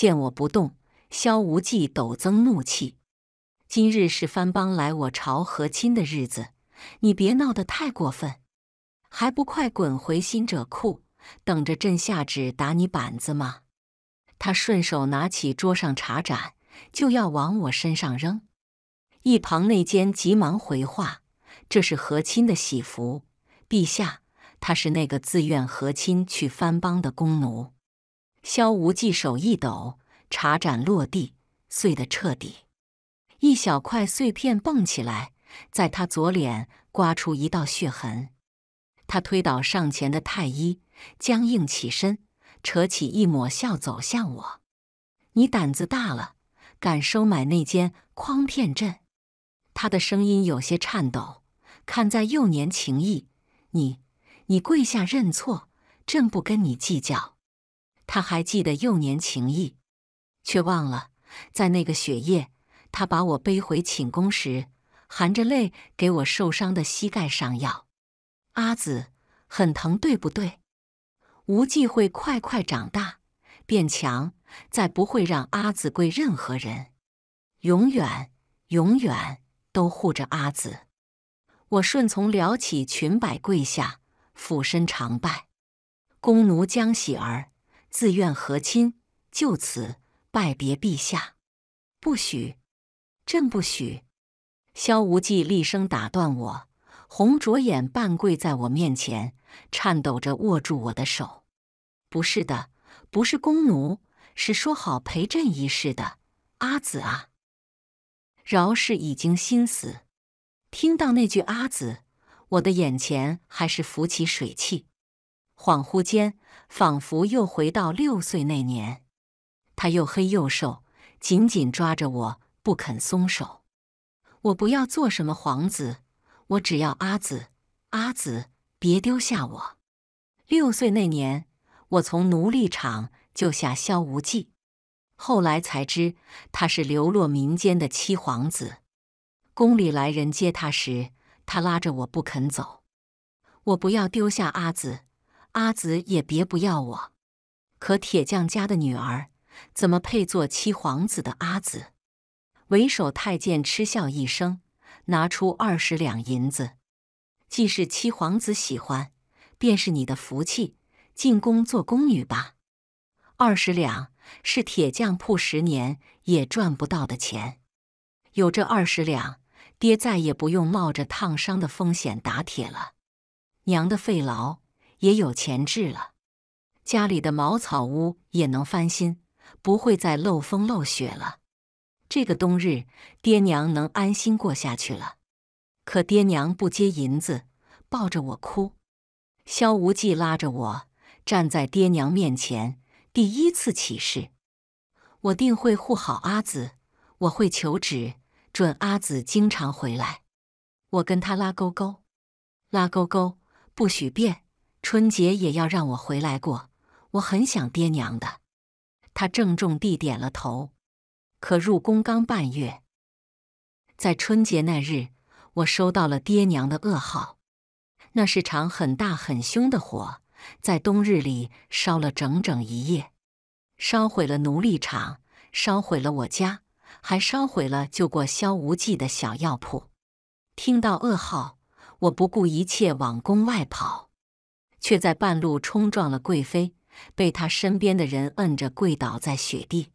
见我不动，萧无忌陡增怒气。今日是藩邦来我朝和亲的日子，你别闹得太过分，还不快滚回新者库，等着朕下旨打你板子吗？他顺手拿起桌上茶盏，就要往我身上扔。一旁内奸急忙回话：“这是和亲的喜服，陛下，他是那个自愿和亲去藩邦的弓奴。”萧无忌手一抖，茶盏落地，碎得彻底。一小块碎片蹦起来，在他左脸刮出一道血痕。他推倒上前的太医，僵硬起身，扯起一抹笑，走向我：“你胆子大了，敢收买内奸，诓骗朕。”他的声音有些颤抖。看在幼年情谊，你，你跪下认错，朕不跟你计较。他还记得幼年情谊，却忘了在那个雪夜，他把我背回寝宫时，含着泪给我受伤的膝盖上药。阿紫，很疼，对不对？无忌会快快长大，变强，再不会让阿紫跪任何人。永远，永远都护着阿紫。我顺从撩起裙摆，跪下，俯身长拜，宫奴江喜儿。自愿和亲，就此拜别陛下。不许！朕不许！萧无忌厉声打断我，红着眼半跪在我面前，颤抖着握住我的手：“不是的，不是弓奴，是说好陪朕一世的阿紫啊！”饶是已经心死，听到那句“阿紫”，我的眼前还是浮起水汽。恍惚间，仿佛又回到六岁那年，他又黑又瘦，紧紧抓着我不肯松手。我不要做什么皇子，我只要阿紫，阿紫，别丢下我。六岁那年，我从奴隶场救下萧无忌，后来才知他是流落民间的七皇子。宫里来人接他时，他拉着我不肯走。我不要丢下阿紫。阿紫也别不要我，可铁匠家的女儿怎么配做七皇子的阿紫？为首太监嗤笑一声，拿出二十两银子。既是七皇子喜欢，便是你的福气，进宫做宫女吧。二十两是铁匠铺十年也赚不到的钱，有这二十两，爹再也不用冒着烫伤的风险打铁了。娘的，费劳！也有钱治了，家里的茅草屋也能翻新，不会再漏风漏雪了。这个冬日，爹娘能安心过下去了。可爹娘不接银子，抱着我哭。萧无忌拉着我站在爹娘面前，第一次起誓：我定会护好阿紫，我会求旨，准阿紫经常回来。我跟他拉勾勾，拉勾勾，不许变。春节也要让我回来过，我很想爹娘的。他郑重地点了头。可入宫刚半月，在春节那日，我收到了爹娘的噩耗。那是场很大很凶的火，在冬日里烧了整整一夜，烧毁了奴隶场，烧毁了我家，还烧毁了救过萧无忌的小药铺。听到噩耗，我不顾一切往宫外跑。却在半路冲撞了贵妃，被她身边的人摁着跪倒在雪地。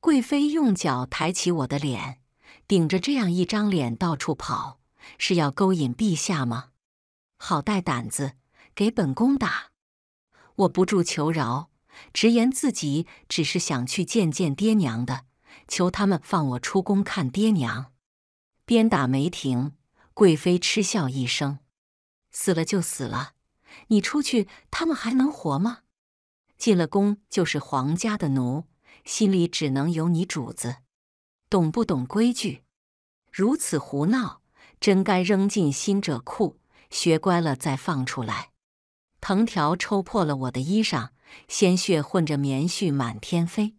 贵妃用脚抬起我的脸，顶着这样一张脸到处跑，是要勾引陛下吗？好带胆子，给本宫打！我不住求饶，直言自己只是想去见见爹娘的，求他们放我出宫看爹娘。鞭打没停，贵妃嗤笑一声：“死了就死了。”你出去，他们还能活吗？进了宫就是皇家的奴，心里只能有你主子，懂不懂规矩？如此胡闹，真该扔进新者库。学乖了再放出来。藤条抽破了我的衣裳，鲜血混着棉絮满天飞，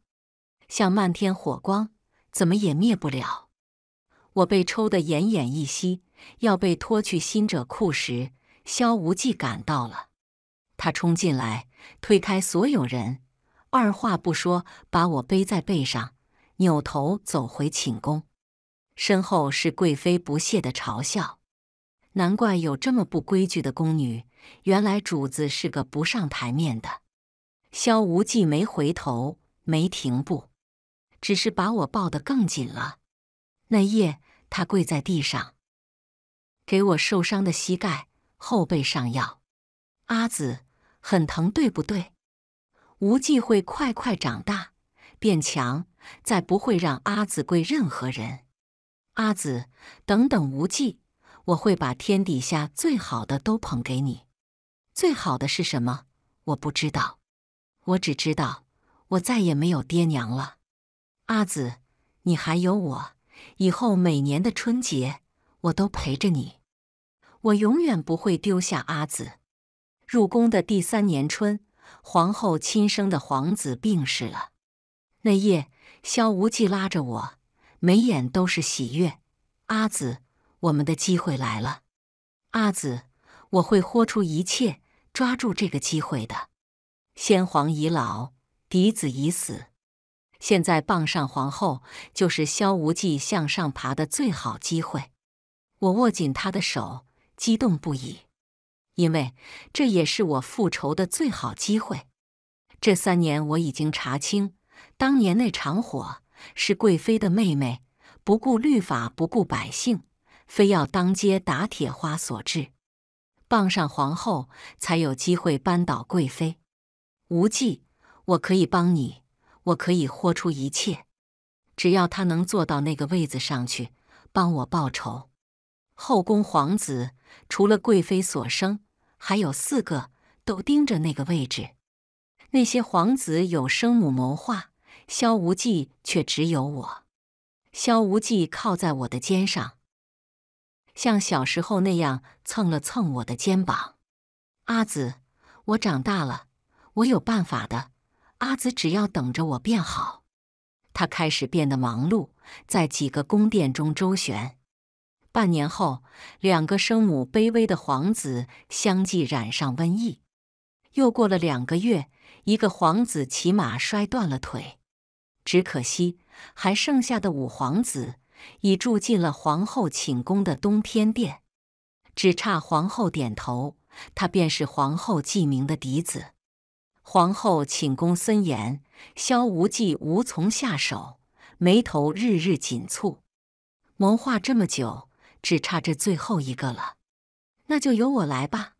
像漫天火光，怎么也灭不了。我被抽得奄奄一息，要被拖去新者库时。萧无忌赶到了，他冲进来，推开所有人，二话不说把我背在背上，扭头走回寝宫，身后是贵妃不屑的嘲笑。难怪有这么不规矩的宫女，原来主子是个不上台面的。萧无忌没回头，没停步，只是把我抱得更紧了。那夜，他跪在地上，给我受伤的膝盖。后背上药，阿紫很疼，对不对？无忌会快快长大，变强，再不会让阿紫跪任何人。阿紫，等等，无忌，我会把天底下最好的都捧给你。最好的是什么？我不知道，我只知道我再也没有爹娘了。阿紫，你还有我，以后每年的春节，我都陪着你。我永远不会丢下阿紫。入宫的第三年春，皇后亲生的皇子病逝了。那夜，萧无忌拉着我，眉眼都是喜悦。阿紫，我们的机会来了。阿紫，我会豁出一切抓住这个机会的。先皇已老，嫡子已死，现在傍上皇后，就是萧无忌向上爬的最好机会。我握紧他的手。激动不已，因为这也是我复仇的最好机会。这三年我已经查清，当年那场火是贵妃的妹妹不顾律法、不顾百姓，非要当街打铁花所致。傍上皇后，才有机会扳倒贵妃。无忌，我可以帮你，我可以豁出一切，只要他能坐到那个位子上去，帮我报仇。后宫皇子除了贵妃所生，还有四个都盯着那个位置。那些皇子有生母谋划，萧无忌却只有我。萧无忌靠在我的肩上，像小时候那样蹭了蹭我的肩膀。阿紫，我长大了，我有办法的。阿紫，只要等着我便好。他开始变得忙碌，在几个宫殿中周旋。半年后，两个生母卑微的皇子相继染上瘟疫。又过了两个月，一个皇子骑马摔断了腿。只可惜，还剩下的五皇子已住进了皇后寝宫的东偏殿，只差皇后点头，他便是皇后继名的嫡子。皇后寝宫森严，萧无忌无从下手，眉头日日紧蹙，谋划这么久。只差这最后一个了，那就由我来吧。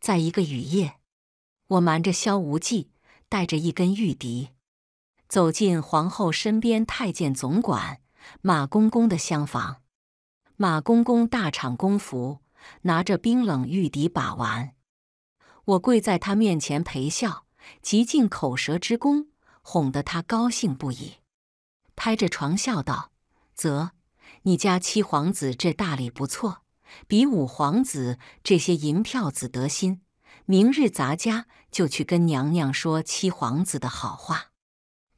在一个雨夜，我瞒着萧无忌，带着一根玉笛，走进皇后身边太监总管马公公的厢房。马公公大敞宫服，拿着冰冷玉笛把玩。我跪在他面前陪笑，极尽口舌之功，哄得他高兴不已，拍着床笑道：“则。”你家七皇子这大礼不错，比五皇子这些银票子得心。明日咱家就去跟娘娘说七皇子的好话。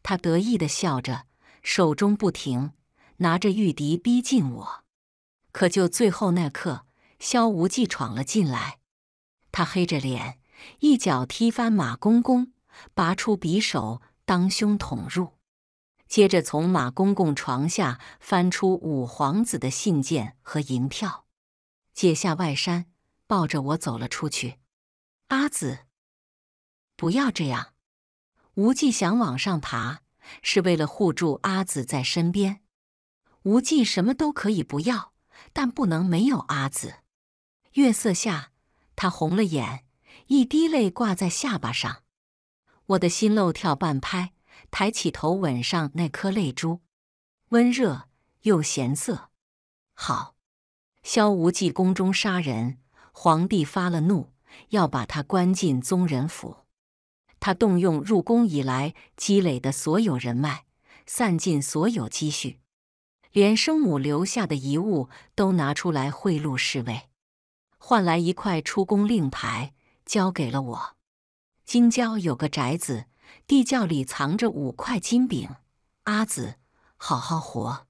他得意地笑着，手中不停拿着玉笛逼近我。可就最后那刻，萧无忌闯了进来。他黑着脸，一脚踢翻马公公，拔出匕首当胸捅入。接着从马公公床下翻出五皇子的信件和银票，解下外衫，抱着我走了出去。阿紫，不要这样！无忌想往上爬，是为了护住阿紫在身边。无忌什么都可以不要，但不能没有阿紫。月色下，他红了眼，一滴泪挂在下巴上，我的心漏跳半拍。抬起头，吻上那颗泪珠，温热又咸涩。好，萧无忌宫中杀人，皇帝发了怒，要把他关进宗人府。他动用入宫以来积累的所有人脉，散尽所有积蓄，连生母留下的遗物都拿出来贿赂侍卫，换来一块出宫令牌，交给了我。京郊有个宅子。地窖里藏着五块金饼，阿紫，好好活。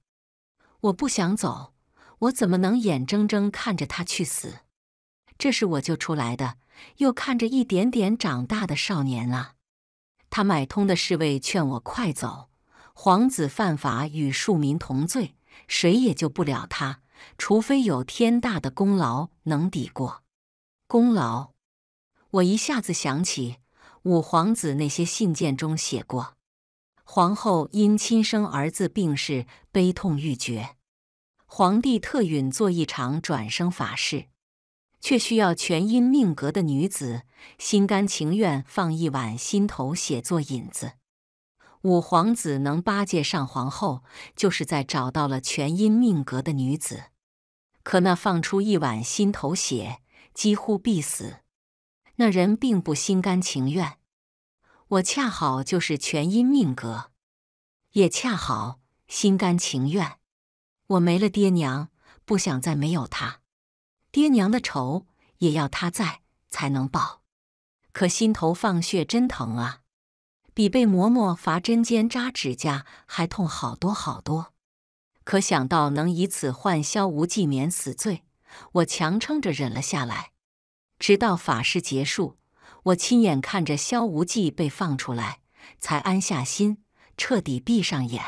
我不想走，我怎么能眼睁睁看着他去死？这是我救出来的，又看着一点点长大的少年啊。他买通的侍卫劝我快走，皇子犯法与庶民同罪，谁也救不了他，除非有天大的功劳能抵过。功劳？我一下子想起。五皇子那些信件中写过，皇后因亲生儿子病逝悲痛欲绝，皇帝特允做一场转生法事，却需要全因命格的女子心甘情愿放一碗心头血做引子。五皇子能八戒上皇后，就是在找到了全因命格的女子，可那放出一碗心头血，几乎必死。那人并不心甘情愿，我恰好就是全因命格，也恰好心甘情愿。我没了爹娘，不想再没有他，爹娘的仇也要他在才能报。可心头放血真疼啊，比被嬷嬷罚针尖扎指甲还痛好多好多。可想到能以此换萧无忌免死罪，我强撑着忍了下来。直到法事结束，我亲眼看着萧无忌被放出来，才安下心，彻底闭上眼。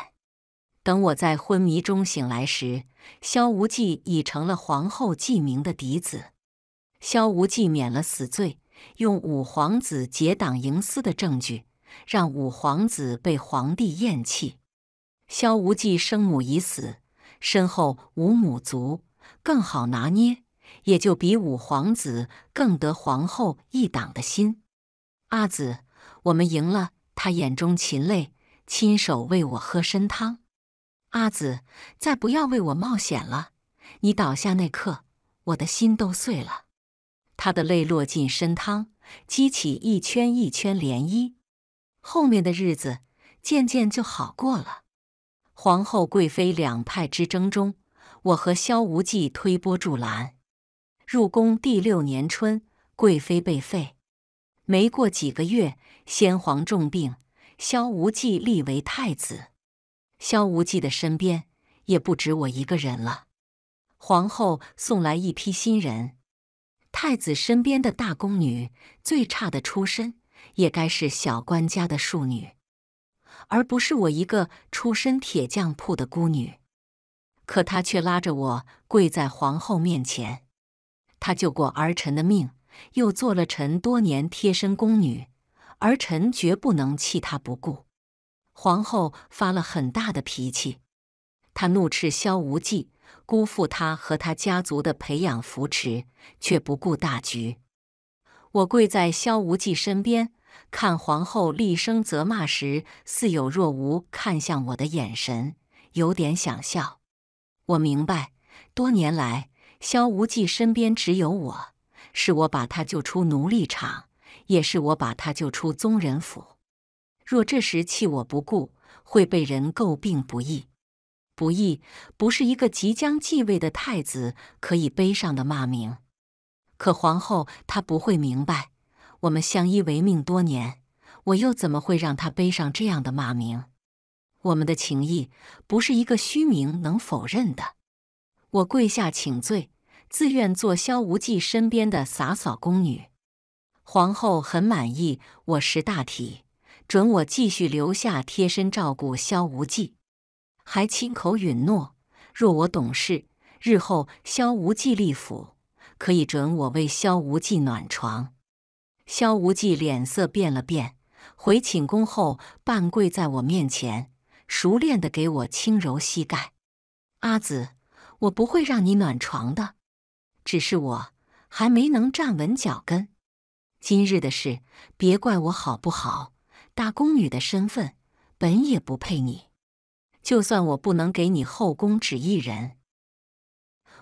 等我在昏迷中醒来时，萧无忌已成了皇后继明的嫡子。萧无忌免了死罪，用五皇子结党营私的证据，让五皇子被皇帝厌弃。萧无忌生母已死，身后无母族，更好拿捏。也就比五皇子更得皇后一党的心。阿紫，我们赢了。他眼中噙泪，亲手喂我喝参汤。阿紫，再不要为我冒险了。你倒下那刻，我的心都碎了。他的泪落进参汤，激起一圈一圈涟漪。后面的日子渐渐就好过了。皇后、贵妃两派之争中，我和萧无忌推波助澜。入宫第六年春，贵妃被废。没过几个月，先皇重病，萧无忌立为太子。萧无忌的身边也不止我一个人了。皇后送来一批新人，太子身边的大宫女，最差的出身也该是小官家的庶女，而不是我一个出身铁匠铺的孤女。可他却拉着我跪在皇后面前。他救过儿臣的命，又做了臣多年贴身宫女，儿臣绝不能弃他不顾。皇后发了很大的脾气，她怒斥萧无忌辜负她和她家族的培养扶持，却不顾大局。我跪在萧无忌身边，看皇后厉声责骂时，似有若无看向我的眼神，有点想笑。我明白，多年来。萧无忌身边只有我，是我把他救出奴隶场，也是我把他救出宗人府。若这时弃我不顾，会被人诟病不义。不义不是一个即将继位的太子可以背上的骂名。可皇后她不会明白，我们相依为命多年，我又怎么会让她背上这样的骂名？我们的情谊不是一个虚名能否认的。我跪下请罪，自愿做萧无忌身边的洒扫宫女。皇后很满意我识大体，准我继续留下贴身照顾萧无忌，还亲口允诺，若我懂事，日后萧无忌立府，可以准我为萧无忌暖床。萧无忌脸色变了变，回寝宫后半跪在我面前，熟练地给我轻揉膝盖。阿紫。我不会让你暖床的，只是我还没能站稳脚跟。今日的事，别怪我好不好？大宫女的身份本也不配你，就算我不能给你后宫只一人，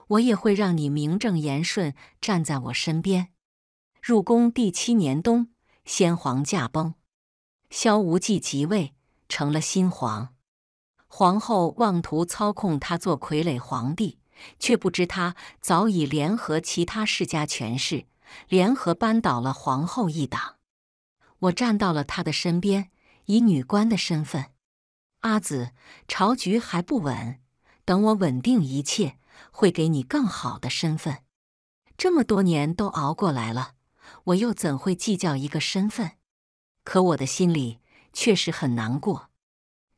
我也会让你名正言顺站在我身边。入宫第七年冬，先皇驾崩，萧无忌即位，成了新皇。皇后妄图操控他做傀儡皇帝，却不知他早已联合其他世家权势，联合扳倒了皇后一党。我站到了他的身边，以女官的身份。阿紫，朝局还不稳，等我稳定一切，会给你更好的身份。这么多年都熬过来了，我又怎会计较一个身份？可我的心里确实很难过。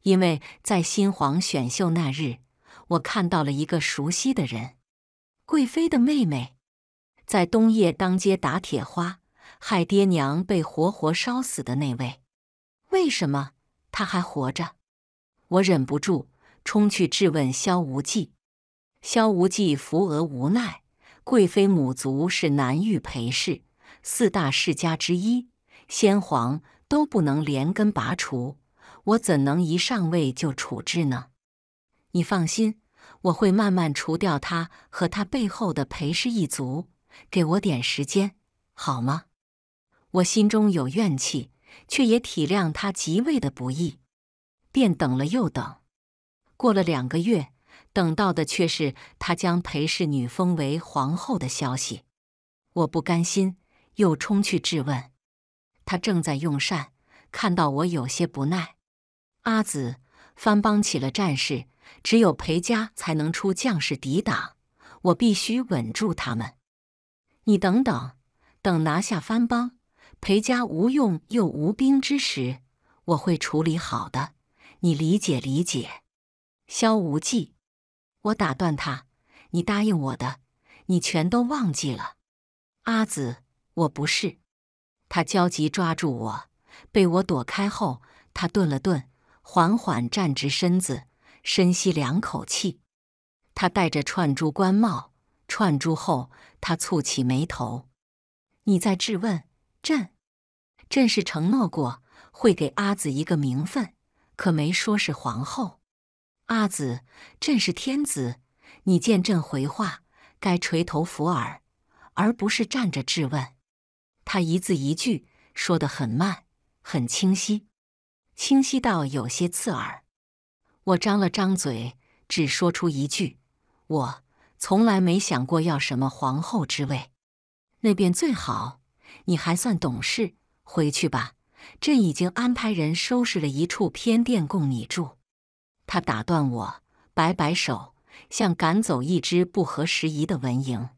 因为在新皇选秀那日，我看到了一个熟悉的人，贵妃的妹妹，在冬夜当街打铁花，害爹娘被活活烧死的那位。为什么他还活着？我忍不住冲去质问萧无忌。萧无忌扶额无奈，贵妃母族是南域裴氏四大世家之一，先皇都不能连根拔除。我怎能一上位就处置呢？你放心，我会慢慢除掉他和他背后的裴氏一族。给我点时间，好吗？我心中有怨气，却也体谅他即位的不易，便等了又等。过了两个月，等到的却是他将裴氏女封为皇后的消息。我不甘心，又冲去质问。他正在用膳，看到我有些不耐。阿紫，番邦起了战事，只有裴家才能出将士抵挡，我必须稳住他们。你等等，等拿下番邦，裴家无用又无兵之时，我会处理好的。你理解理解。萧无忌，我打断他，你答应我的，你全都忘记了。阿紫，我不是。他焦急抓住我，被我躲开后，他顿了顿。缓缓站直身子，深吸两口气。他戴着串珠官帽，串珠后，他蹙起眉头。你在质问朕？朕是承诺过会给阿紫一个名分，可没说是皇后。阿紫，朕是天子，你见朕回话，该垂头伏耳，而不是站着质问。他一字一句说得很慢，很清晰。清晰到有些刺耳，我张了张嘴，只说出一句：“我从来没想过要什么皇后之位，那便最好。”你还算懂事，回去吧。朕已经安排人收拾了一处偏殿供你住。他打断我，摆摆手，像赶走一只不合时宜的蚊蝇。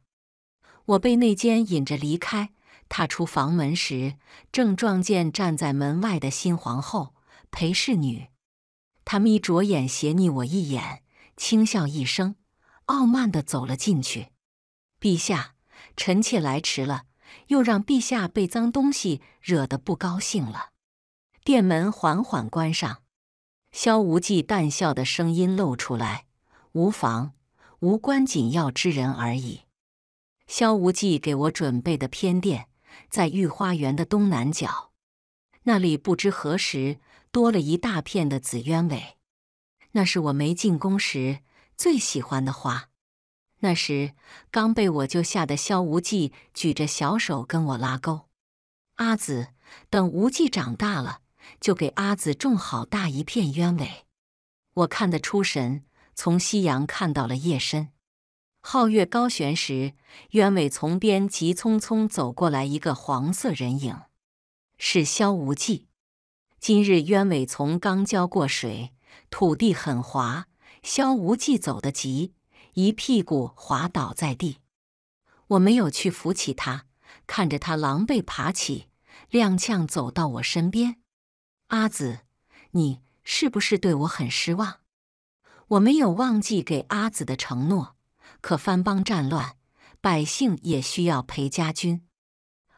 我被内监引着离开，踏出房门时，正撞见站在门外的新皇后。陪侍女，她眯着眼斜睨我一眼，轻笑一声，傲慢的走了进去。陛下，臣妾来迟了，又让陛下被脏东西惹得不高兴了。殿门缓缓关上，萧无忌淡笑的声音露出来：“无妨，无关紧要之人而已。”萧无忌给我准备的偏殿在御花园的东南角，那里不知何时。多了一大片的紫鸢尾，那是我没进宫时最喜欢的花。那时刚被我救下的萧无忌举着小手跟我拉钩。阿紫，等无忌长大了，就给阿紫种好大一片鸢尾。我看得出神，从夕阳看到了夜深，皓月高悬时，鸢尾丛边急匆匆走过来一个黄色人影，是萧无忌。今日鸢尾丛刚浇过水，土地很滑。萧无忌走得急，一屁股滑倒在地。我没有去扶起他，看着他狼狈爬起，踉跄走到我身边。阿紫，你是不是对我很失望？我没有忘记给阿紫的承诺，可番邦战乱，百姓也需要裴家军。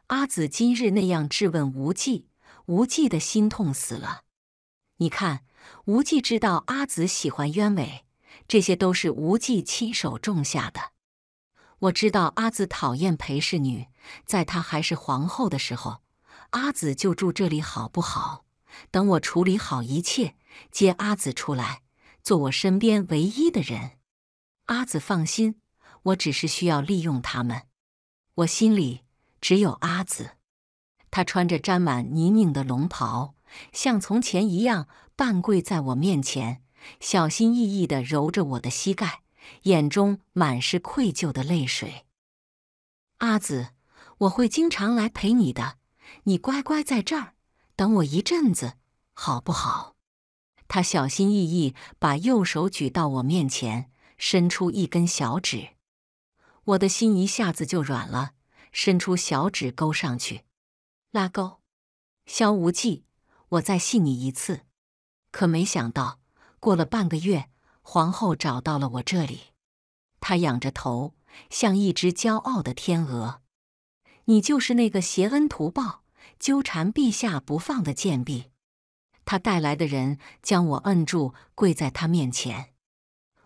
阿紫今日那样质问无忌。无忌的心痛死了。你看，无忌知道阿紫喜欢鸢尾，这些都是无忌亲手种下的。我知道阿紫讨厌陪侍女，在她还是皇后的时候，阿紫就住这里，好不好？等我处理好一切，接阿紫出来，做我身边唯一的人。阿紫放心，我只是需要利用他们，我心里只有阿紫。他穿着沾满泥泞的龙袍，像从前一样半跪在我面前，小心翼翼地揉着我的膝盖，眼中满是愧疚的泪水。阿紫，我会经常来陪你的，你乖乖在这儿等我一阵子，好不好？他小心翼翼把右手举到我面前，伸出一根小指，我的心一下子就软了，伸出小指勾上去。拉钩，萧无忌，我再信你一次。可没想到，过了半个月，皇后找到了我这里。她仰着头，像一只骄傲的天鹅。你就是那个携恩图报、纠缠陛下不放的贱婢。他带来的人将我摁住，跪在他面前。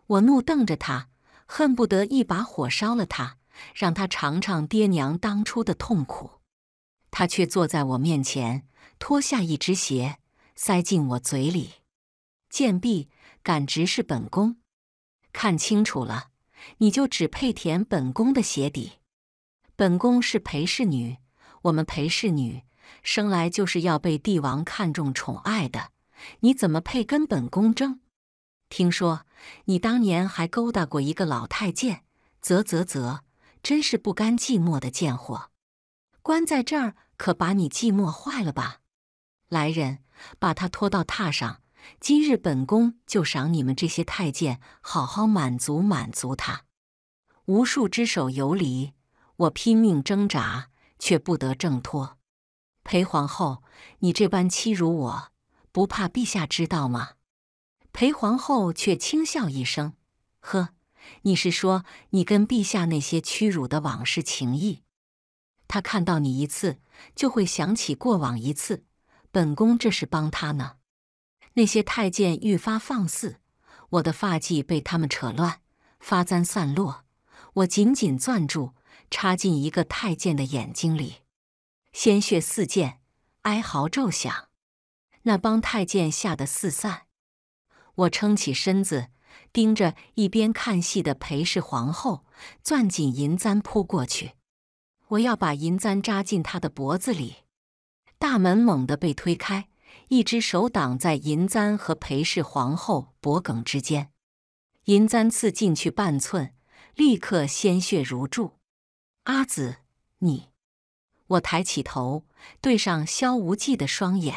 我怒瞪着他，恨不得一把火烧了他，让他尝尝爹娘当初的痛苦。他却坐在我面前，脱下一只鞋，塞进我嘴里。贱婢，敢直视本宫？看清楚了，你就只配舔本宫的鞋底。本宫是陪侍女，我们陪侍女生来就是要被帝王看中宠爱的，你怎么配跟本宫争？听说你当年还勾搭过一个老太监，啧啧啧，真是不甘寂寞的贱货。关在这儿可把你寂寞坏了吧？来人，把他拖到榻上。今日本宫就赏你们这些太监，好好满足满足他。无数只手游离，我拼命挣扎，却不得挣脱。裴皇后，你这般欺辱我，不怕陛下知道吗？裴皇后却轻笑一声：“呵，你是说你跟陛下那些屈辱的往事情谊？”他看到你一次，就会想起过往一次。本宫这是帮他呢。那些太监愈发放肆，我的发髻被他们扯乱，发簪散落。我紧紧攥住，插进一个太监的眼睛里，鲜血四溅，哀嚎骤响。那帮太监吓得四散。我撑起身子，盯着一边看戏的陪侍皇后，攥紧银簪扑过去。我要把银簪扎进他的脖子里。大门猛地被推开，一只手挡在银簪和裴氏皇后脖梗之间。银簪刺进去半寸，立刻鲜血如注。阿紫，你……我抬起头，对上萧无忌的双眼，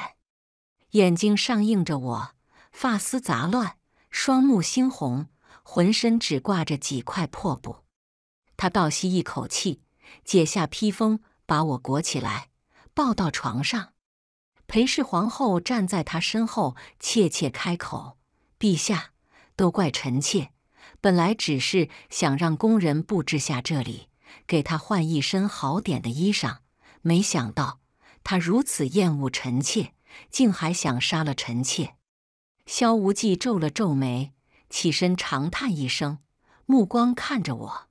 眼睛上映着我，发丝杂乱，双目猩红，浑身只挂着几块破布。他倒吸一口气。解下披风，把我裹起来，抱到床上。裴氏皇后站在他身后，怯怯开口：“陛下，都怪臣妾。本来只是想让宫人布置下这里，给他换一身好点的衣裳，没想到他如此厌恶臣妾，竟还想杀了臣妾。”萧无忌皱了皱眉，起身长叹一声，目光看着我。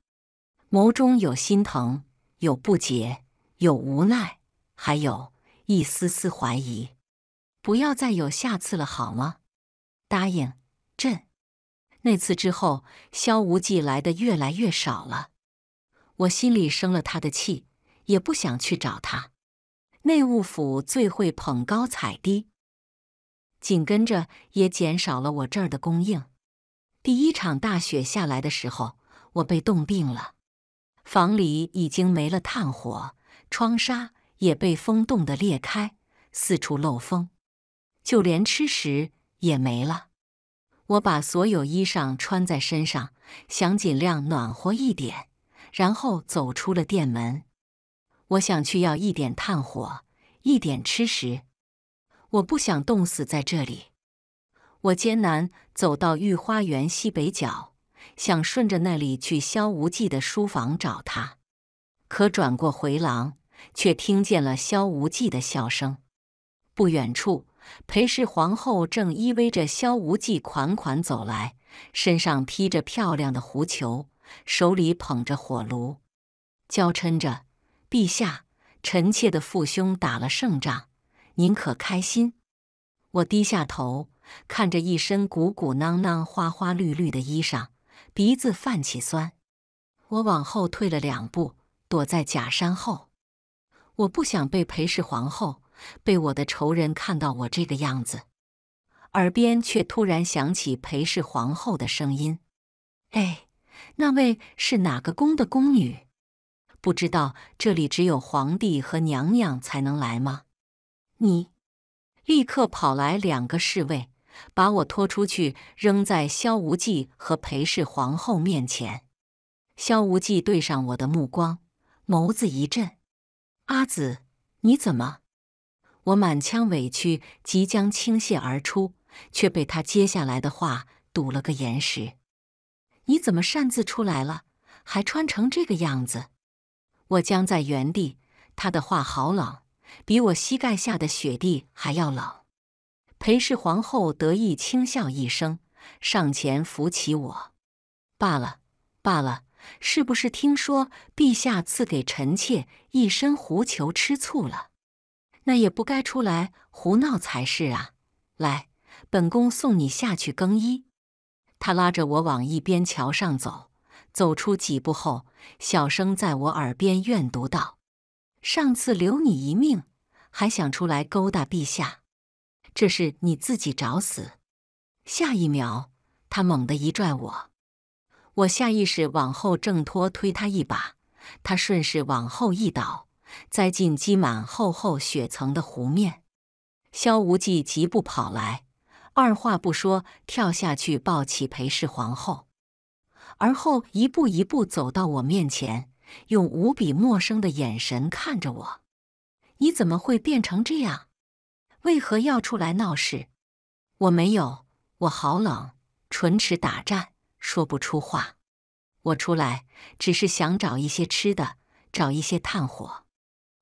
眸中有心疼，有不解，有无奈，还有一丝丝怀疑。不要再有下次了，好吗？答应朕。那次之后，萧无忌来的越来越少了。我心里生了他的气，也不想去找他。内务府最会捧高踩低，紧跟着也减少了我这儿的供应。第一场大雪下来的时候，我被冻病了。房里已经没了炭火，窗纱也被风冻得裂开，四处漏风，就连吃食也没了。我把所有衣裳穿在身上，想尽量暖和一点，然后走出了店门。我想去要一点炭火，一点吃食，我不想冻死在这里。我艰难走到御花园西北角。想顺着那里去萧无忌的书房找他，可转过回廊，却听见了萧无忌的笑声。不远处，裴氏皇后正依偎着萧无忌款款走来，身上披着漂亮的狐裘，手里捧着火炉，娇嗔着：“陛下，臣妾的父兄打了胜仗，您可开心？”我低下头，看着一身鼓鼓囊囊、花花绿绿的衣裳。鼻子泛起酸，我往后退了两步，躲在假山后。我不想被裴氏皇后、被我的仇人看到我这个样子。耳边却突然响起裴氏皇后的声音：“哎，那位是哪个宫的宫女？不知道这里只有皇帝和娘娘才能来吗？”你立刻跑来两个侍卫。把我拖出去，扔在萧无忌和裴氏皇后面前。萧无忌对上我的目光，眸子一震：“阿紫，你怎么？”我满腔委屈即将倾泻而出，却被他接下来的话堵了个严实：“你怎么擅自出来了，还穿成这个样子？”我僵在原地，他的话好冷，比我膝盖下的雪地还要冷。裴氏皇后得意轻笑一声，上前扶起我。罢了，罢了，是不是听说陛下赐给臣妾一身狐裘，吃醋了？那也不该出来胡闹才是啊！来，本宫送你下去更衣。他拉着我往一边桥上走，走出几步后，小声在我耳边怨毒道：“上次留你一命，还想出来勾搭陛下。”这是你自己找死！下一秒，他猛地一拽我，我下意识往后挣脱，推他一把，他顺势往后一倒，栽进积满厚厚雪层的湖面。萧无忌疾步跑来，二话不说跳下去抱起裴氏皇后，而后一步一步走到我面前，用无比陌生的眼神看着我：“你怎么会变成这样？”为何要出来闹事？我没有，我好冷，唇齿打颤，说不出话。我出来只是想找一些吃的，找一些炭火。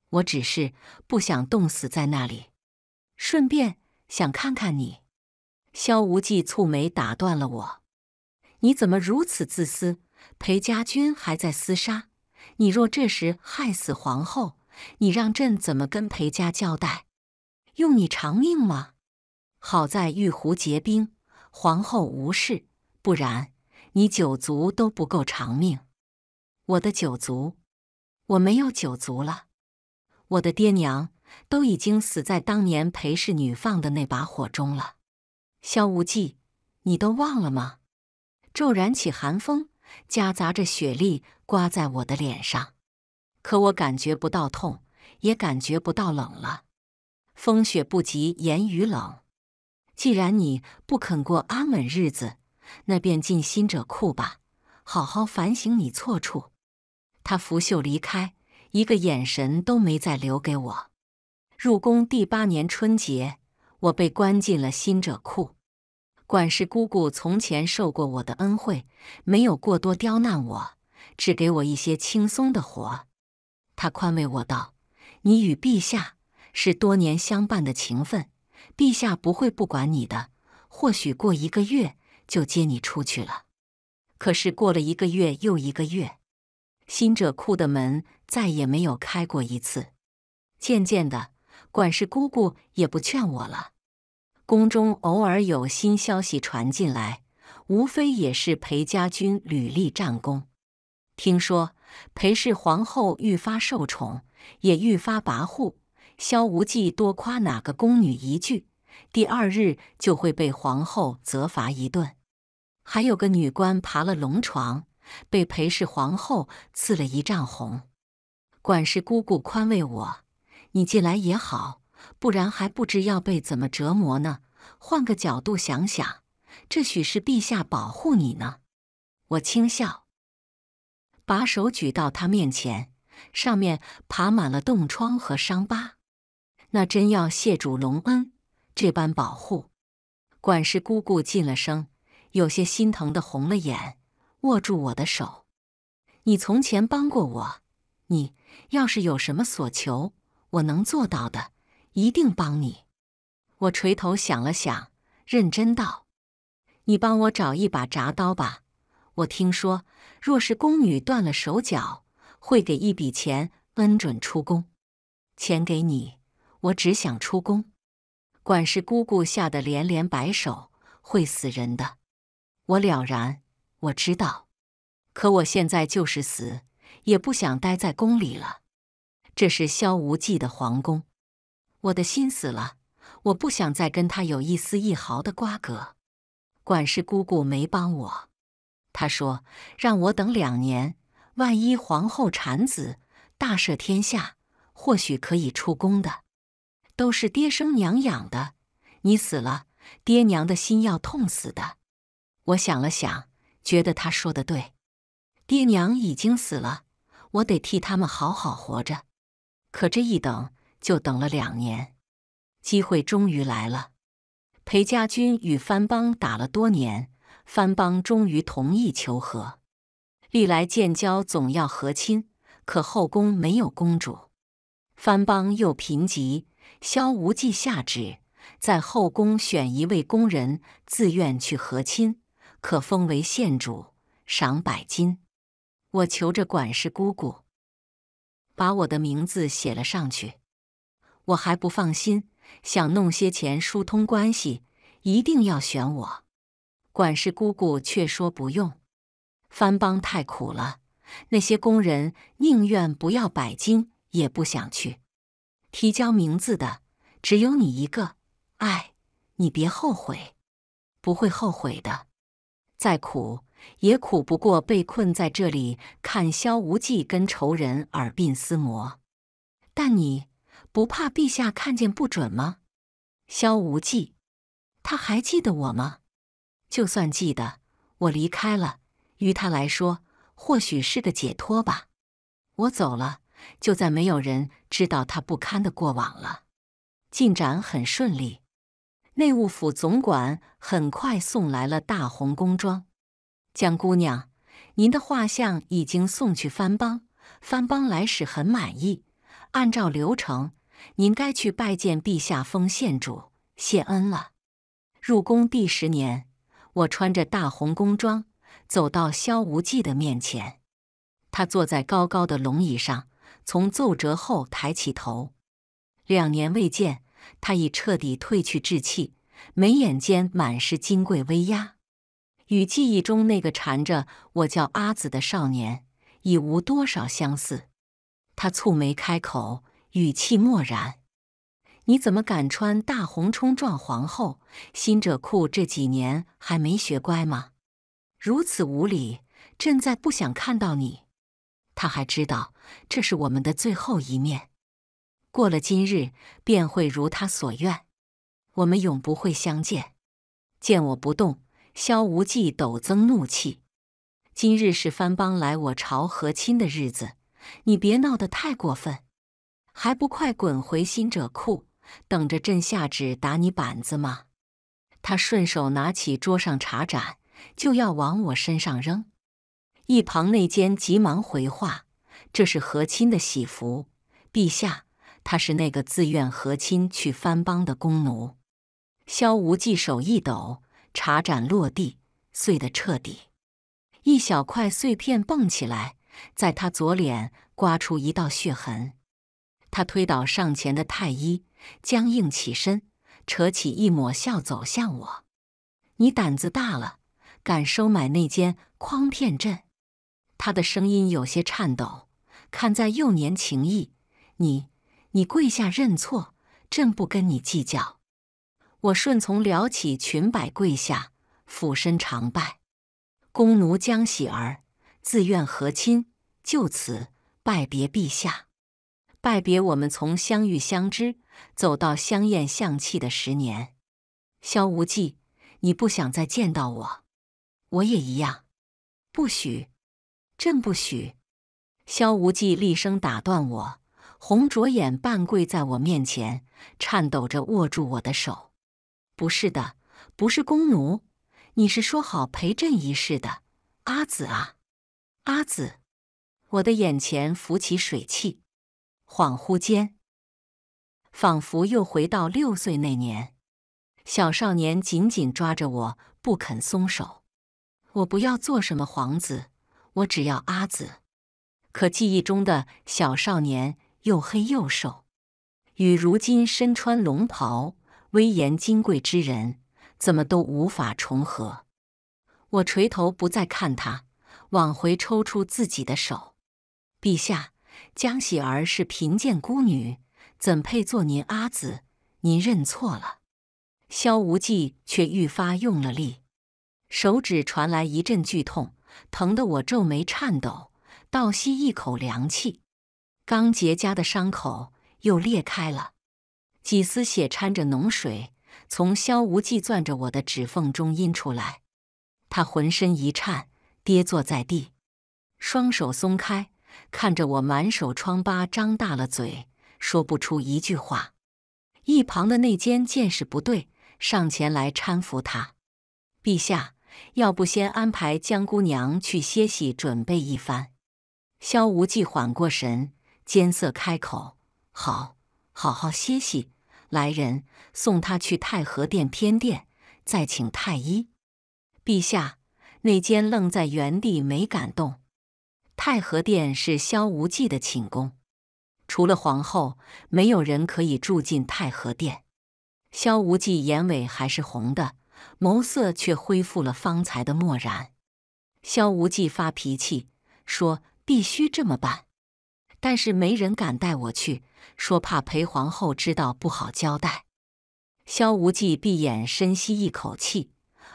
我只是不想冻死在那里，顺便想看看你。萧无忌蹙眉打断了我：“你怎么如此自私？裴家军还在厮杀，你若这时害死皇后，你让朕怎么跟裴家交代？”用你偿命吗？好在玉壶结冰，皇后无事，不然你九族都不够偿命。我的九族，我没有九族了。我的爹娘都已经死在当年裴侍女放的那把火中了。萧无忌，你都忘了吗？骤然起寒风，夹杂着雪粒刮在我的脸上，可我感觉不到痛，也感觉不到冷了。风雪不及言语冷，既然你不肯过安稳日子，那便进辛者库吧，好好反省你错处。他拂袖离开，一个眼神都没再留给我。入宫第八年春节，我被关进了新者库。管事姑姑从前受过我的恩惠，没有过多刁难我，只给我一些轻松的活。她宽慰我道：“你与陛下。”是多年相伴的情分，陛下不会不管你的。或许过一个月就接你出去了。可是过了一个月又一个月，新者库的门再也没有开过一次。渐渐的，管事姑姑也不劝我了。宫中偶尔有新消息传进来，无非也是裴家军屡立战功。听说裴氏皇后愈发受宠，也愈发跋扈。萧无忌多夸哪个宫女一句，第二日就会被皇后责罚一顿。还有个女官爬了龙床，被陪侍皇后赐了一丈红。管事姑姑宽慰我：“你进来也好，不然还不知要被怎么折磨呢。”换个角度想想，这许是陛下保护你呢。我轻笑，把手举到他面前，上面爬满了冻疮和伤疤。那真要谢主隆恩，这般保护。管事姑姑进了声，有些心疼的红了眼，握住我的手：“你从前帮过我，你要是有什么所求，我能做到的，一定帮你。”我垂头想了想，认真道：“你帮我找一把铡刀吧。我听说，若是宫女断了手脚，会给一笔钱，恩准出宫。钱给你。”我只想出宫，管事姑姑吓得连连摆手，会死人的。我了然，我知道，可我现在就是死也不想待在宫里了。这是萧无忌的皇宫，我的心死了，我不想再跟他有一丝一毫的瓜葛。管事姑姑没帮我，她说让我等两年，万一皇后产子，大赦天下，或许可以出宫的。都是爹生娘养的，你死了，爹娘的心要痛死的。我想了想，觉得他说的对。爹娘已经死了，我得替他们好好活着。可这一等就等了两年，机会终于来了。裴家军与番邦打了多年，番邦终于同意求和。历来建交总要和亲，可后宫没有公主，番邦又贫瘠。萧无忌下旨，在后宫选一位宫人自愿去和亲，可封为县主，赏百金。我求着管事姑姑，把我的名字写了上去。我还不放心，想弄些钱疏通关系，一定要选我。管事姑姑却说不用，番邦太苦了，那些宫人宁愿不要百金，也不想去。提交名字的只有你一个，哎，你别后悔，不会后悔的。再苦也苦不过被困在这里看萧无忌跟仇人耳鬓厮磨。但你不怕陛下看见不准吗？萧无忌，他还记得我吗？就算记得，我离开了，于他来说或许是个解脱吧。我走了。就再没有人知道他不堪的过往了。进展很顺利，内务府总管很快送来了大红宫装。江姑娘，您的画像已经送去藩邦，藩邦来使很满意。按照流程，您该去拜见陛下，封县主，谢恩了。入宫第十年，我穿着大红宫装走到萧无忌的面前，他坐在高高的龙椅上。从奏折后抬起头，两年未见，他已彻底褪去稚气，眉眼间满是金贵威压，与记忆中那个缠着我叫阿紫的少年已无多少相似。他蹙眉开口，语气漠然：“你怎么敢穿大红冲撞皇后？新者裤这几年还没学乖吗？如此无礼，朕再不想看到你。”他还知道。这是我们的最后一面，过了今日便会如他所愿，我们永不会相见。见我不动，萧无忌陡增怒气。今日是藩邦来我朝和亲的日子，你别闹得太过分，还不快滚回新者库，等着朕下旨打你板子吗？他顺手拿起桌上茶盏，就要往我身上扔。一旁内奸急忙回话。这是和亲的喜服，陛下，他是那个自愿和亲去藩邦的弓奴。萧无忌手一抖，茶盏落地，碎得彻底。一小块碎片蹦起来，在他左脸刮出一道血痕。他推倒上前的太医，僵硬起身，扯起一抹笑走向我：“你胆子大了，敢收买那间诓骗朕。”他的声音有些颤抖。看在幼年情谊，你你跪下认错，朕不跟你计较。我顺从，撩起裙摆跪下，俯身长拜。宫奴江喜儿自愿和亲，就此拜别陛下，拜别我们从相遇相知走到相厌相弃的十年。萧无忌，你不想再见到我，我也一样。不许，朕不许。萧无忌厉声打断我，红着眼半跪在我面前，颤抖着握住我的手：“不是的，不是弓奴，你是说好陪朕一世的阿紫啊，阿紫！”我的眼前浮起水汽，恍惚间，仿佛又回到六岁那年，小少年紧紧抓着我不肯松手：“我不要做什么皇子，我只要阿紫。”可记忆中的小少年又黑又瘦，与如今身穿龙袍、威严金贵之人怎么都无法重合。我垂头不再看他，往回抽出自己的手。陛下，江喜儿是贫贱孤女，怎配做您阿姊？您认错了。萧无忌却愈发用了力，手指传来一阵剧痛，疼得我皱眉颤抖。倒吸一口凉气，刚结痂的伤口又裂开了，几丝血掺着脓水从萧无忌攥着我的指缝中阴出来。他浑身一颤，跌坐在地，双手松开，看着我满手疮疤，张大了嘴，说不出一句话。一旁的内奸见势不对，上前来搀扶他。陛下，要不先安排江姑娘去歇息，准备一番。萧无忌缓过神，艰涩开口：“好，好好歇息。来人，送他去太和殿偏殿，再请太医。”陛下，内监愣在原地，没敢动。太和殿是萧无忌的寝宫，除了皇后，没有人可以住进太和殿。萧无忌眼尾还是红的，眸色却恢复了方才的漠然。萧无忌发脾气说。必须这么办，但是没人敢带我去，说怕裴皇后知道不好交代。萧无忌闭眼深吸一口气，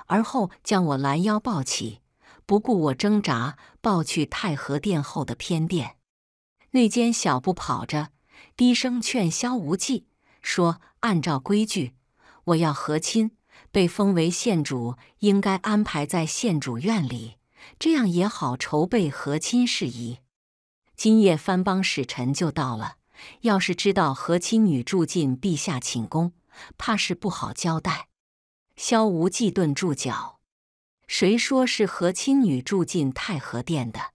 而后将我拦腰抱起，不顾我挣扎，抱去太和殿后的偏殿。内间小步跑着，低声劝萧无忌说：“按照规矩，我要和亲，被封为县主，应该安排在县主院里。”这样也好，筹备和亲事宜。今夜藩邦使臣就到了，要是知道和亲女住进陛下寝宫，怕是不好交代。萧无忌顿住脚，谁说是和亲女住进太和殿的？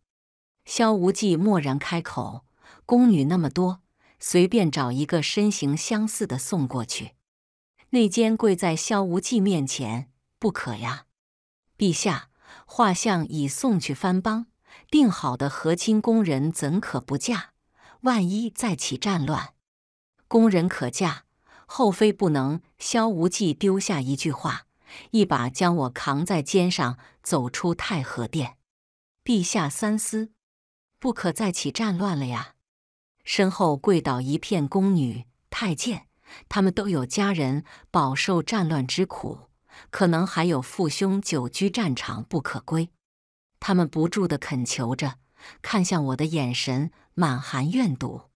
萧无忌蓦然开口：“宫女那么多，随便找一个身形相似的送过去。”内监跪在萧无忌面前：“不可呀，陛下。”画像已送去番邦，定好的和亲宫人怎可不嫁？万一再起战乱，宫人可嫁，后妃不能。萧无忌丢下一句话，一把将我扛在肩上，走出太和殿。陛下三思，不可再起战乱了呀！身后跪倒一片宫女太监，他们都有家人饱受战乱之苦。可能还有父兄久居战场不可归，他们不住地恳求着，看向我的眼神满含怨毒。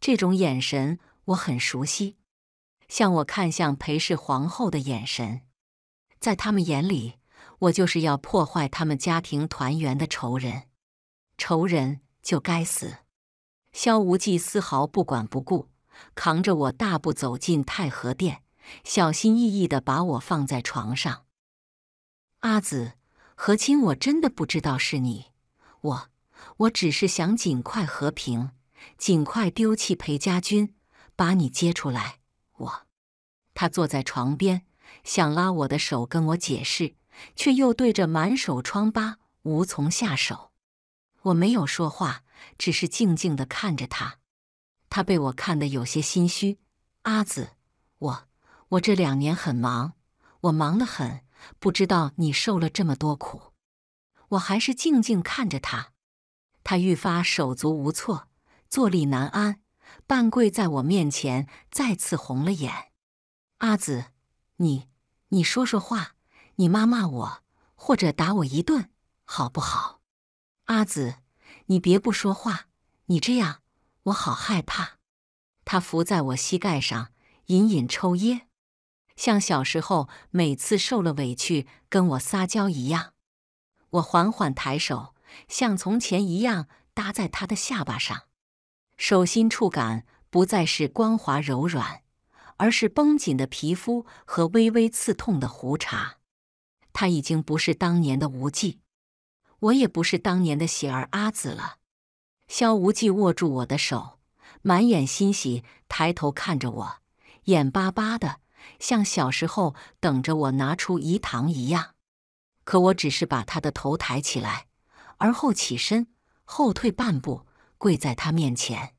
这种眼神我很熟悉，像我看向裴氏皇后的眼神。在他们眼里，我就是要破坏他们家庭团圆的仇人，仇人就该死。萧无忌丝毫不管不顾，扛着我大步走进太和殿。小心翼翼的把我放在床上，阿紫和亲，我真的不知道是你，我，我只是想尽快和平，尽快丢弃裴家军，把你接出来。我，他坐在床边，想拉我的手跟我解释，却又对着满手疮疤无从下手。我没有说话，只是静静的看着他。他被我看得有些心虚，阿紫，我。我这两年很忙，我忙得很，不知道你受了这么多苦。我还是静静看着他，他愈发手足无措，坐立难安，半跪在我面前，再次红了眼。阿紫，你，你说说话，你妈骂我或者打我一顿，好不好？阿紫，你别不说话，你这样我好害怕。他伏在我膝盖上，隐隐抽噎。像小时候每次受了委屈跟我撒娇一样，我缓缓抬手，像从前一样搭在他的下巴上，手心触感不再是光滑柔软，而是绷紧的皮肤和微微刺痛的胡茬。他已经不是当年的无忌，我也不是当年的喜儿阿紫了。萧无忌握住我的手，满眼欣喜，抬头看着我，眼巴巴的。像小时候等着我拿出饴糖一样，可我只是把他的头抬起来，而后起身，后退半步，跪在他面前。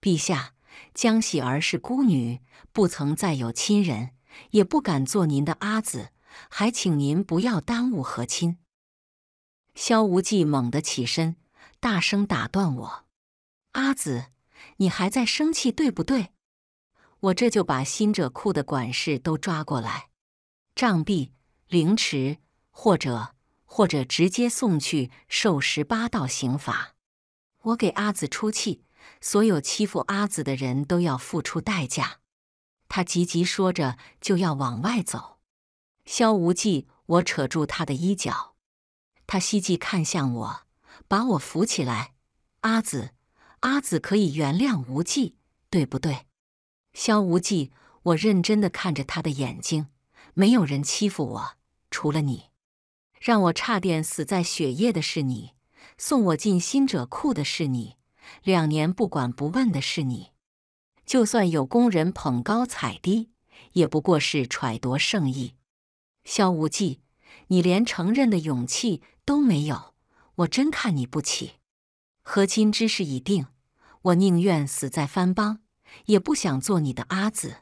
陛下，江喜儿是孤女，不曾再有亲人，也不敢做您的阿姊，还请您不要耽误和亲。萧无忌猛地起身，大声打断我：“阿紫，你还在生气对不对？”我这就把新者库的管事都抓过来，杖毙、凌迟，或者或者直接送去受十八道刑罚。我给阿紫出气，所有欺负阿紫的人都要付出代价。他急急说着，就要往外走。萧无忌，我扯住他的衣角。他希冀看向我，把我扶起来。阿紫，阿紫可以原谅无忌，对不对？萧无忌，我认真的看着他的眼睛。没有人欺负我，除了你。让我差点死在雪夜的是你，送我进新者库的是你，两年不管不问的是你。就算有工人捧高踩低，也不过是揣度圣意。萧无忌，你连承认的勇气都没有，我真看你不起。和亲之事已定，我宁愿死在藩邦。也不想做你的阿姊。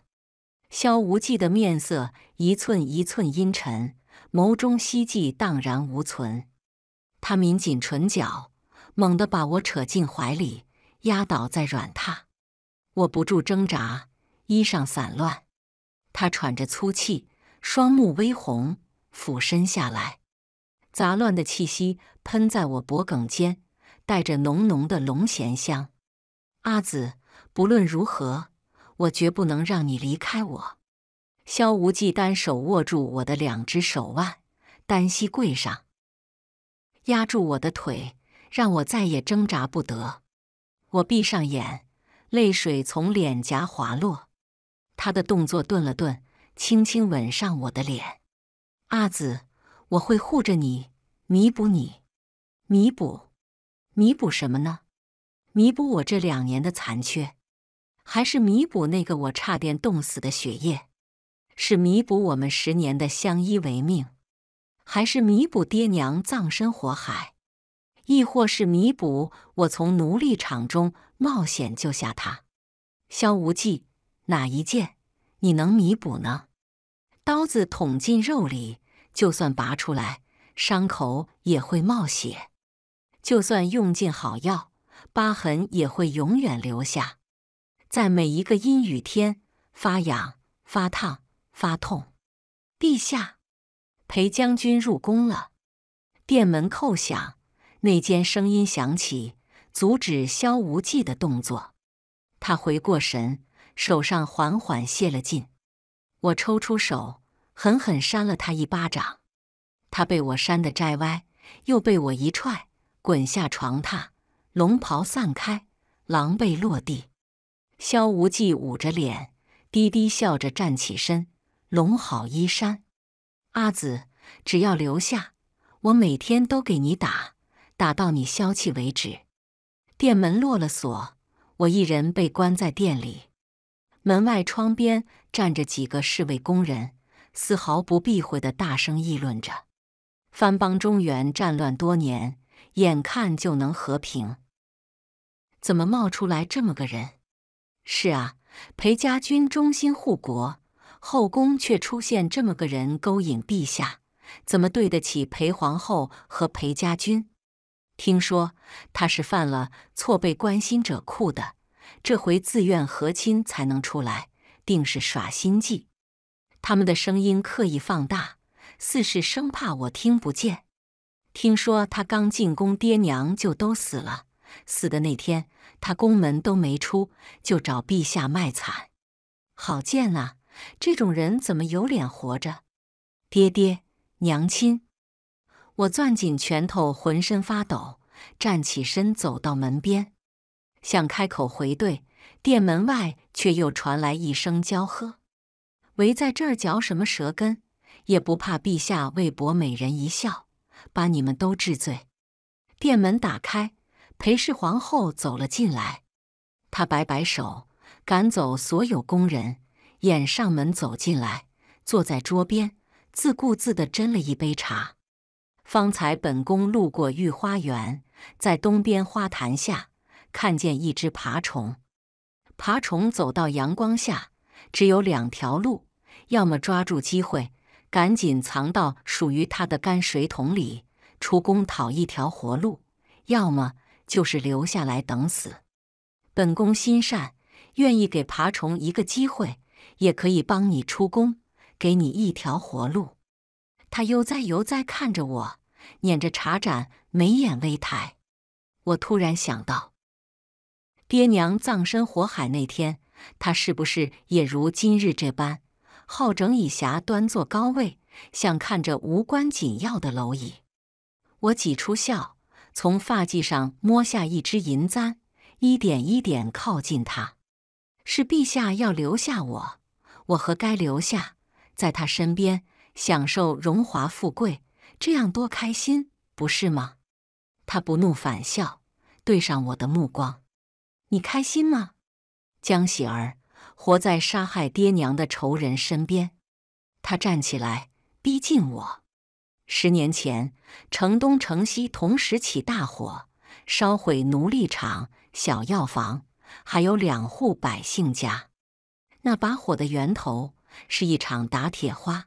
萧无忌的面色一寸一寸阴沉，眸中希冀荡然无存。他抿紧唇角，猛地把我扯进怀里，压倒在软榻。我不住挣扎，衣裳散乱。他喘着粗气，双目微红，俯身下来，杂乱的气息喷在我脖颈间，带着浓浓的龙涎香。阿紫。无论如何，我绝不能让你离开我。萧无忌单手握住我的两只手腕，单膝跪上，压住我的腿，让我再也挣扎不得。我闭上眼，泪水从脸颊滑落。他的动作顿了顿，轻轻吻上我的脸。阿紫，我会护着你，弥补你，弥补，弥补什么呢？弥补我这两年的残缺。还是弥补那个我差点冻死的雪夜，是弥补我们十年的相依为命，还是弥补爹娘葬身火海，亦或是弥补我从奴隶场中冒险救下他？萧无忌，哪一件你能弥补呢？刀子捅进肉里，就算拔出来，伤口也会冒血；就算用尽好药，疤痕也会永远留下。在每一个阴雨天，发痒、发烫、发痛。陛下，裴将军入宫了。殿门叩响，内监声音响起，阻止萧无忌的动作。他回过神，手上缓缓泄了劲。我抽出手，狠狠扇了他一巴掌。他被我扇得摘歪，又被我一踹，滚下床榻，龙袍散开，狼狈落地。萧无忌捂着脸，低低笑着站起身，拢好衣衫。阿紫，只要留下，我每天都给你打，打到你消气为止。店门落了锁，我一人被关在店里。门外窗边站着几个侍卫工人，丝毫不避讳地大声议论着：“番邦中原战乱多年，眼看就能和平，怎么冒出来这么个人？”是啊，裴家军忠心护国，后宫却出现这么个人勾引陛下，怎么对得起裴皇后和裴家军？听说他是犯了错被关心者库的，这回自愿和亲才能出来，定是耍心计。他们的声音刻意放大，似是生怕我听不见。听说他刚进宫，爹娘就都死了，死的那天。他宫门都没出，就找陛下卖惨，好贱啊！这种人怎么有脸活着？爹爹，娘亲，我攥紧拳头，浑身发抖，站起身走到门边，想开口回怼，殿门外却又传来一声娇喝：“围在这儿嚼什么舌根？也不怕陛下为博美人一笑，把你们都治罪？”殿门打开。裴氏皇后走了进来，她摆摆手，赶走所有工人，掩上门走进来，坐在桌边，自顾自地斟了一杯茶。方才本宫路过御花园，在东边花坛下看见一只爬虫。爬虫走到阳光下，只有两条路：要么抓住机会，赶紧藏到属于它的泔水桶里，出宫讨一条活路；要么。就是留下来等死，本宫心善，愿意给爬虫一个机会，也可以帮你出宫，给你一条活路。他悠哉悠哉看着我，捻着茶盏，眉眼微抬。我突然想到，爹娘葬身火海那天，他是不是也如今日这般好整以暇，端坐高位，想看着无关紧要的蝼蚁？我挤出笑。从发髻上摸下一只银簪，一点一点靠近他。是陛下要留下我，我何该留下，在他身边享受荣华富贵，这样多开心，不是吗？他不怒反笑，对上我的目光：“你开心吗，江喜儿？活在杀害爹娘的仇人身边。”他站起来，逼近我。十年前，城东城西同时起大火，烧毁奴隶场、小药房，还有两户百姓家。那把火的源头是一场打铁花，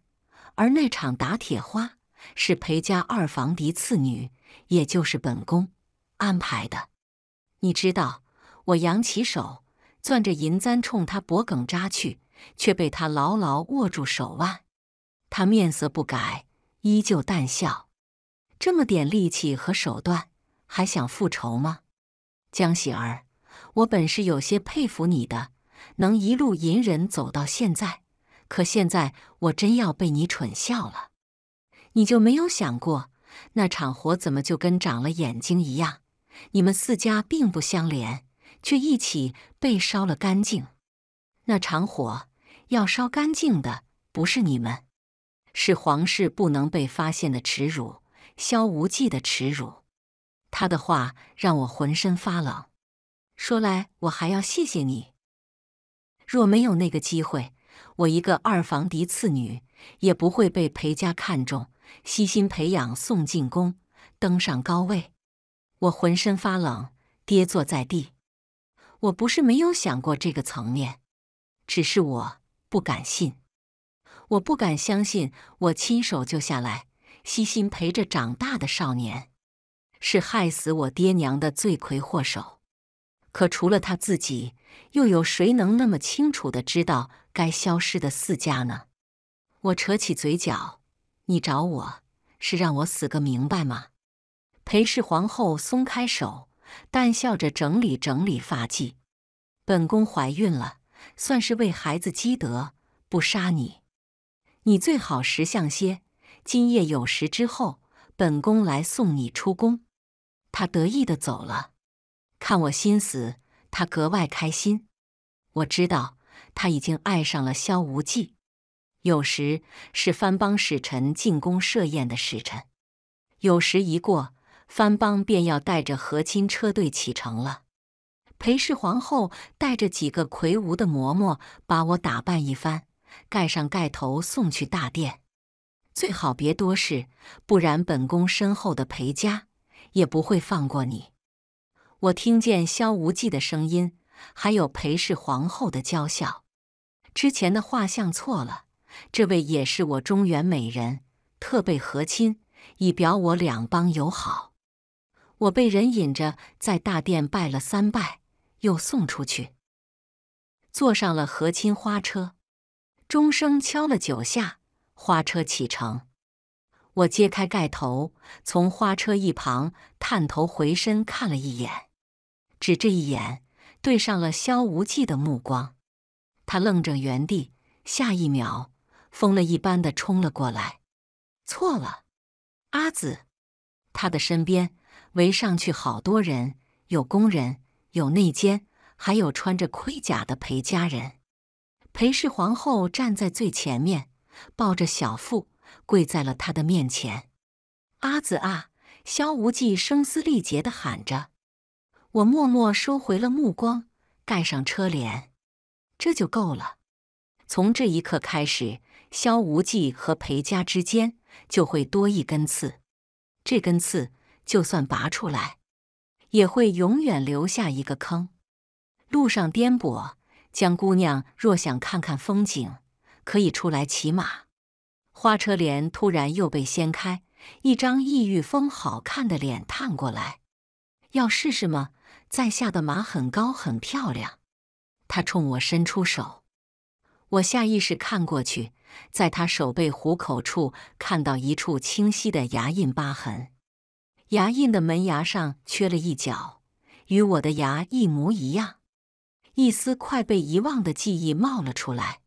而那场打铁花是裴家二房嫡次女，也就是本宫安排的。你知道？我扬起手，攥着银簪冲他脖颈扎去，却被他牢牢握住手腕。他面色不改。依旧淡笑，这么点力气和手段，还想复仇吗？江喜儿，我本是有些佩服你的，能一路隐忍走到现在。可现在，我真要被你蠢笑了。你就没有想过，那场火怎么就跟长了眼睛一样？你们四家并不相连，却一起被烧了干净。那场火要烧干净的，不是你们。是皇室不能被发现的耻辱，萧无忌的耻辱。他的话让我浑身发冷。说来，我还要谢谢你。若没有那个机会，我一个二房嫡次女也不会被裴家看中，悉心培养，送进宫，登上高位。我浑身发冷，跌坐在地。我不是没有想过这个层面，只是我不敢信。我不敢相信，我亲手救下来、悉心陪着长大的少年，是害死我爹娘的罪魁祸首。可除了他自己，又有谁能那么清楚的知道该消失的四家呢？我扯起嘴角：“你找我是让我死个明白吗？”裴氏皇后松开手，淡笑着整理整理发髻：“本宫怀孕了，算是为孩子积德，不杀你。”你最好识相些，今夜有时之后，本宫来送你出宫。他得意的走了，看我心死，他格外开心。我知道他已经爱上了萧无忌。有时是藩邦使臣进宫设宴的时辰，有时一过，藩邦便要带着和亲车队启程了。陪侍皇后带着几个魁梧的嬷嬷，把我打扮一番。盖上盖头送去大殿，最好别多事，不然本宫身后的裴家也不会放过你。我听见萧无忌的声音，还有裴氏皇后的娇笑。之前的画像错了，这位也是我中原美人，特备和亲，以表我两邦友好。我被人引着在大殿拜了三拜，又送出去，坐上了和亲花车。钟声敲了九下，花车启程。我揭开盖头，从花车一旁探头回身看了一眼，只这一眼，对上了萧无忌的目光。他愣怔原地，下一秒疯了一般的冲了过来。错了，阿紫！他的身边围上去好多人，有工人，有内奸，还有穿着盔甲的陪家人。裴氏皇后站在最前面，抱着小腹跪在了他的面前。“阿紫啊！”萧无忌声嘶力竭的喊着。我默默收回了目光，盖上车帘。这就够了。从这一刻开始，萧无忌和裴家之间就会多一根刺。这根刺就算拔出来，也会永远留下一个坑。路上颠簸。江姑娘，若想看看风景，可以出来骑马。花车帘突然又被掀开，一张异域风好看的脸探过来：“要试试吗？在下的马很高，很漂亮。”他冲我伸出手，我下意识看过去，在他手背虎口处看到一处清晰的牙印疤痕，牙印的门牙上缺了一角，与我的牙一模一样。一丝快被遗忘的记忆冒了出来。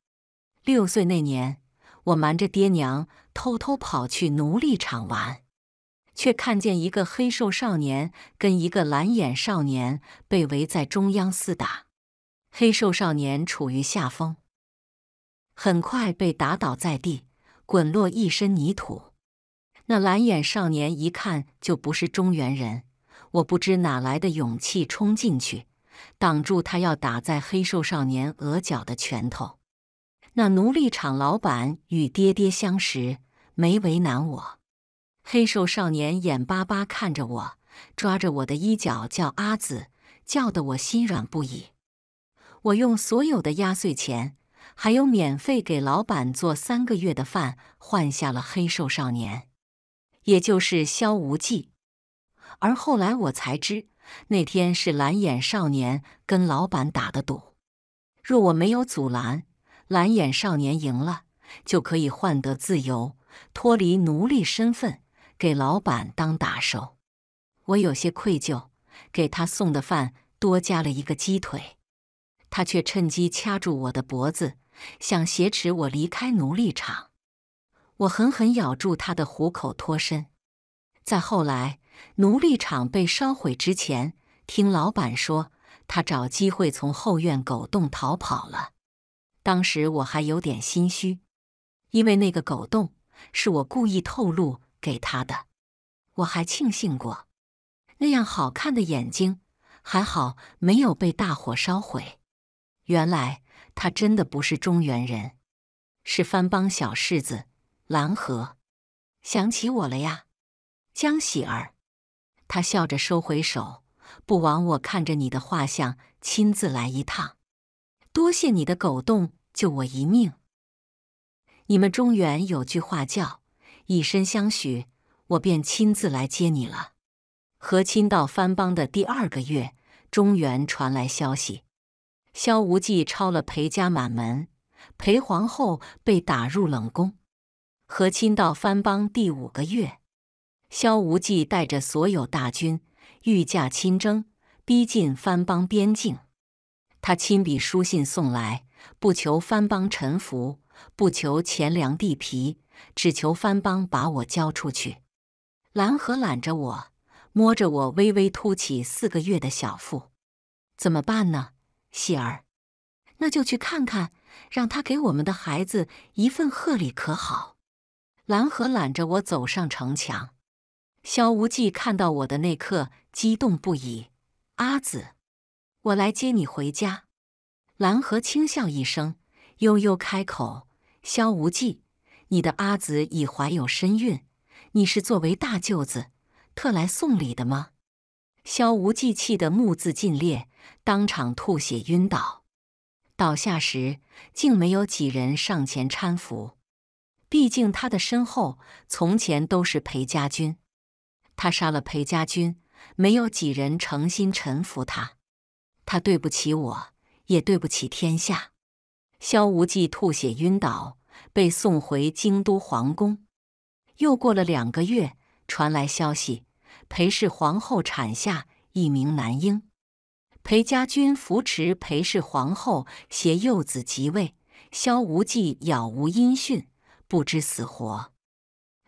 六岁那年，我瞒着爹娘，偷偷跑去奴隶场玩，却看见一个黑瘦少年跟一个蓝眼少年被围在中央厮打。黑瘦少年处于下风，很快被打倒在地，滚落一身泥土。那蓝眼少年一看就不是中原人，我不知哪来的勇气冲进去。挡住他要打在黑瘦少年额角的拳头。那奴隶厂老板与爹爹相识，没为难我。黑瘦少年眼巴巴看着我，抓着我的衣角叫阿紫，叫得我心软不已。我用所有的压岁钱，还有免费给老板做三个月的饭，换下了黑瘦少年，也就是萧无忌。而后来我才知。那天是蓝眼少年跟老板打的赌，若我没有阻拦，蓝眼少年赢了就可以换得自由，脱离奴隶身份，给老板当打手。我有些愧疚，给他送的饭多加了一个鸡腿，他却趁机掐住我的脖子，想挟持我离开奴隶场。我狠狠咬住他的虎口脱身。再后来。奴隶场被烧毁之前，听老板说，他找机会从后院狗洞逃跑了。当时我还有点心虚，因为那个狗洞是我故意透露给他的。我还庆幸过，那样好看的眼睛，还好没有被大火烧毁。原来他真的不是中原人，是番邦小世子蓝河。想起我了呀，江喜儿。他笑着收回手，不枉我看着你的画像，亲自来一趟。多谢你的狗洞救我一命。你们中原有句话叫“以身相许”，我便亲自来接你了。和亲到藩邦的第二个月，中原传来消息：萧无忌抄了裴家满门，裴皇后被打入冷宫。和亲到藩邦第五个月。萧无忌带着所有大军御驾亲征，逼近藩邦边境。他亲笔书信送来，不求藩邦臣服，不求钱粮地皮，只求藩邦把我交出去。蓝河揽着我，摸着我微微凸起四个月的小腹，怎么办呢？喜儿，那就去看看，让他给我们的孩子一份贺礼，可好？蓝河揽着我走上城墙。萧无忌看到我的那刻，激动不已。阿紫，我来接你回家。蓝河轻笑一声，悠悠开口：“萧无忌，你的阿紫已怀有身孕，你是作为大舅子特来送礼的吗？”萧无忌气得目字尽裂，当场吐血晕倒。倒下时，竟没有几人上前搀扶，毕竟他的身后从前都是裴家军。他杀了裴家军，没有几人诚心臣服他。他对不起我，也对不起天下。萧无忌吐血晕倒，被送回京都皇宫。又过了两个月，传来消息，裴氏皇后产下一名男婴。裴家军扶持裴氏皇后携幼子即位。萧无忌杳无音讯，不知死活。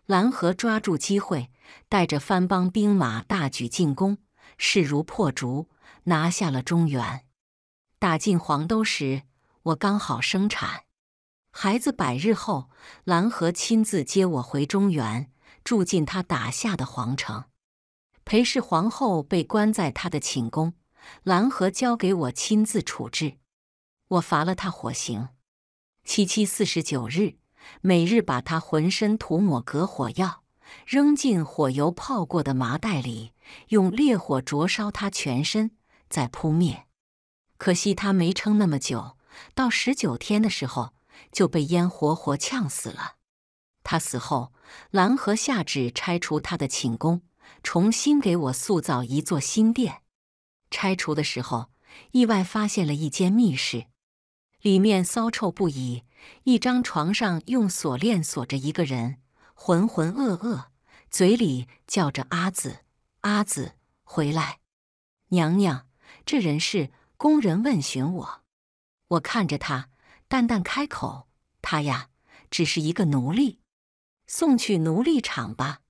蓝河抓住机会。带着藩邦兵马大举进攻，势如破竹，拿下了中原。打进黄都时，我刚好生产，孩子百日后，蓝河亲自接我回中原，住进他打下的皇城。裴氏皇后被关在他的寝宫，蓝河交给我亲自处置，我罚了他火刑。七七四十九日，每日把他浑身涂抹隔火药。扔进火油泡过的麻袋里，用烈火灼烧他全身，再扑灭。可惜他没撑那么久，到十九天的时候就被烟活活呛死了。他死后，蓝河下旨拆除他的寝宫，重新给我塑造一座新殿。拆除的时候，意外发现了一间密室，里面骚臭不已，一张床上用锁链锁着一个人。浑浑噩噩，嘴里叫着“阿紫，阿紫，回来！”娘娘，这人是工人问询我。我看着他，淡淡开口：“他呀，只是一个奴隶，送去奴隶场吧。”